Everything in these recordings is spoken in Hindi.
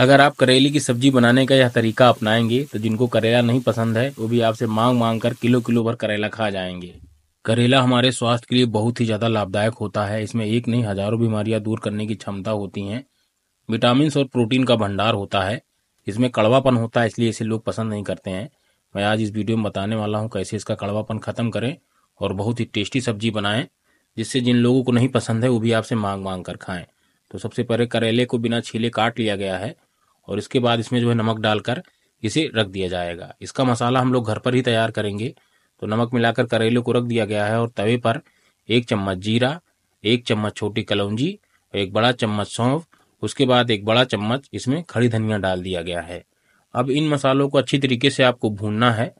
अगर आप करेले की सब्जी बनाने का यह तरीका अपनाएंगे तो जिनको करेला नहीं पसंद है वो भी आपसे मांग मांग कर किलो किलो भर करेला खा जाएंगे करेला हमारे स्वास्थ्य के लिए बहुत ही ज़्यादा लाभदायक होता है इसमें एक नहीं हजारों बीमारियां दूर करने की क्षमता होती हैं विटामिन और प्रोटीन का भंडार होता है इसमें कड़वापन होता है इसलिए इसे लोग पसंद नहीं करते हैं मैं आज इस वीडियो में बताने वाला हूँ कैसे इसका कड़वापन खत्म करें और बहुत ही टेस्टी सब्जी बनाएं जिससे जिन लोगों को नहीं पसंद है वो भी आपसे मांग मांग कर खाएं तो सबसे पहले करेले को बिना छीले काट लिया गया है और इसके बाद इसमें जो है नमक डालकर इसे रख दिया जाएगा इसका मसाला हम लोग घर पर ही तैयार करेंगे तो नमक मिलाकर करेले को रख दिया गया है और तवे पर एक चम्मच जीरा एक चम्मच छोटी कलौजी और एक बड़ा चम्मच सौंफ उसके बाद एक बड़ा चम्मच इसमें खड़ी धनिया डाल दिया गया है अब इन मसालों को अच्छी तरीके से आपको भूनना है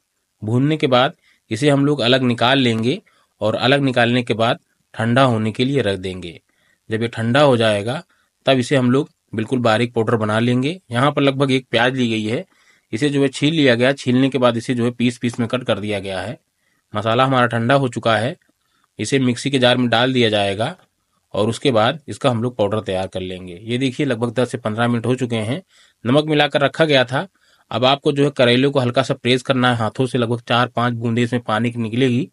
भूनने के बाद इसे हम लोग अलग निकाल लेंगे और अलग निकालने के बाद ठंडा होने के लिए रख देंगे जब ये ठंडा हो जाएगा तब इसे हम लोग बिल्कुल बारीक पाउडर बना लेंगे यहाँ पर लगभग एक प्याज ली गई है इसे जो है छील लिया गया छीलने के बाद इसे जो है पीस पीस में कट कर दिया गया है मसाला हमारा ठंडा हो चुका है इसे मिक्सी के जार में डाल दिया जाएगा और उसके बाद इसका हम लोग पाउडर तैयार कर लेंगे ये देखिए लगभग दस से पंद्रह मिनट हो चुके हैं नमक मिलाकर रखा गया था अब आपको जो है करेले को हल्का सा प्रेस करना है हाथों से लगभग चार पाँच बूंदे इसमें पानी की निकलेगी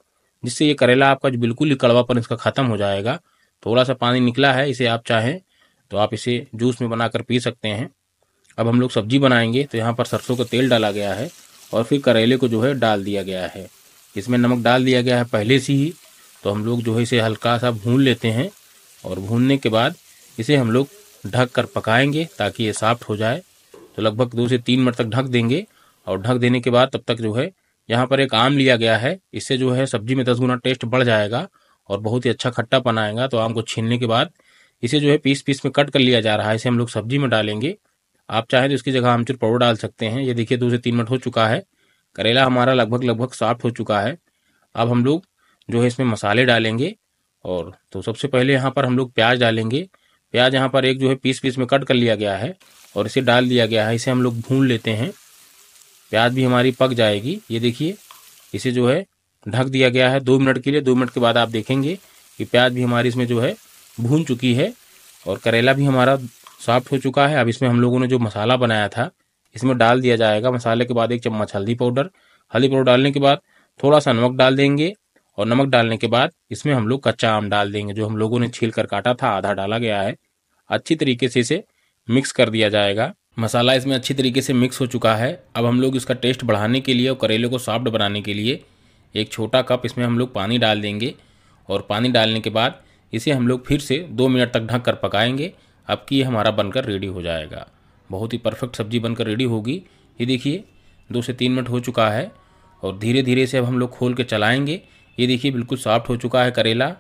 जिससे ये करेला आपका बिल्कुल ही कड़वापन इसका खत्म हो जाएगा थोड़ा सा पानी निकला है इसे आप चाहें तो आप इसे जूस में बनाकर पी सकते हैं अब हम लोग सब्जी बनाएंगे तो यहाँ पर सरसों का तेल डाला गया है और फिर करेले को जो है डाल दिया गया है इसमें नमक डाल दिया गया है पहले से ही तो हम लोग जो है इसे हल्का सा भून लेते हैं और भूनने के बाद इसे हम लोग ढक कर पकाएंगे ताकि ये साफ्ट हो जाए तो लगभग दो से तीन मिनट तक ढक देंगे और ढक देने के बाद तब तक जो है यहाँ पर एक आम लिया गया है इससे जो है सब्जी में दस गुना टेस्ट बढ़ जाएगा और बहुत ही अच्छा खट्टा आएगा तो आम को छीनने के बाद इसे जो है पीस पीस में कट कर लिया जा रहा है इसे हम लोग सब्जी में डालेंगे आप चाहें तो इसकी जगह आमचूर पाउडर डाल सकते हैं ये देखिए दो से तीन मिनट हो चुका है करेला हमारा लगभग लगभग सॉफ्ट हो चुका है अब हम लोग जो है इसमें मसाले डालेंगे और तो सबसे पहले यहाँ पर हम लोग प्याज डालेंगे प्याज यहाँ पर एक जो है पीस पीस में कट कर लिया गया है और इसे डाल दिया गया है इसे हम लोग भून लेते हैं प्याज भी हमारी पक जाएगी ये देखिए इसे जो है ढक दिया गया है दो मिनट के लिए दो मिनट के बाद आप देखेंगे कि प्याज भी हमारी इसमें जो है भून चुकी है और करेला भी हमारा सॉफ्ट हो चुका है अब इसमें हम लोगों ने जो मसाला बनाया था इसमें डाल दिया जाएगा मसाले के बाद एक चम्मच हल्दी पाउडर हल्दी पाउडर डालने के बाद थोड़ा सा नमक डाल देंगे और नमक डालने के बाद इसमें हम लोग कच्चा आम डाल देंगे जो हम लोगों ने छील कर काटा था आधा डाला गया है अच्छी तरीके से इसे मिक्स कर दिया जाएगा मसाला इसमें अच्छी तरीके से मिक्स हो चुका है अब हम लोग इसका टेस्ट बढ़ाने के लिए और करेले को सॉफ्ट बनाने के लिए एक छोटा कप इसमें हम लोग पानी डाल देंगे और पानी डालने के बाद इसे हम लोग फिर से दो मिनट तक ढक कर पकाएंगे अब कि ये हमारा बनकर रेडी हो जाएगा बहुत ही परफेक्ट सब्जी बनकर रेडी होगी ये देखिए दो से तीन मिनट हो चुका है और धीरे धीरे से अब हम लोग खोल के चलाएँगे ये देखिए बिल्कुल सॉफ्ट हो चुका है करेला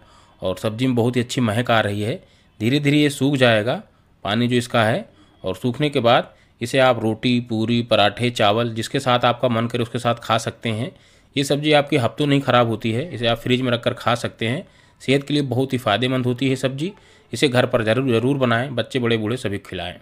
और सब्जी में बहुत ही अच्छी महक आ रही है धीरे धीरे ये सूख जाएगा पानी जो इसका है और सूखने के बाद इसे आप रोटी पूरी पराठे चावल जिसके साथ आपका मन करे उसके साथ खा सकते हैं ये सब्ज़ी आपकी हफ्तों नहीं ख़राब होती है इसे आप फ्रिज में रख कर खा सकते हैं सेहत के लिए बहुत ही फायदेमंद होती है सब्जी इसे घर पर ज़रूर ज़रूर बनाएं बच्चे बड़े बूढ़े सभी खिलाएँ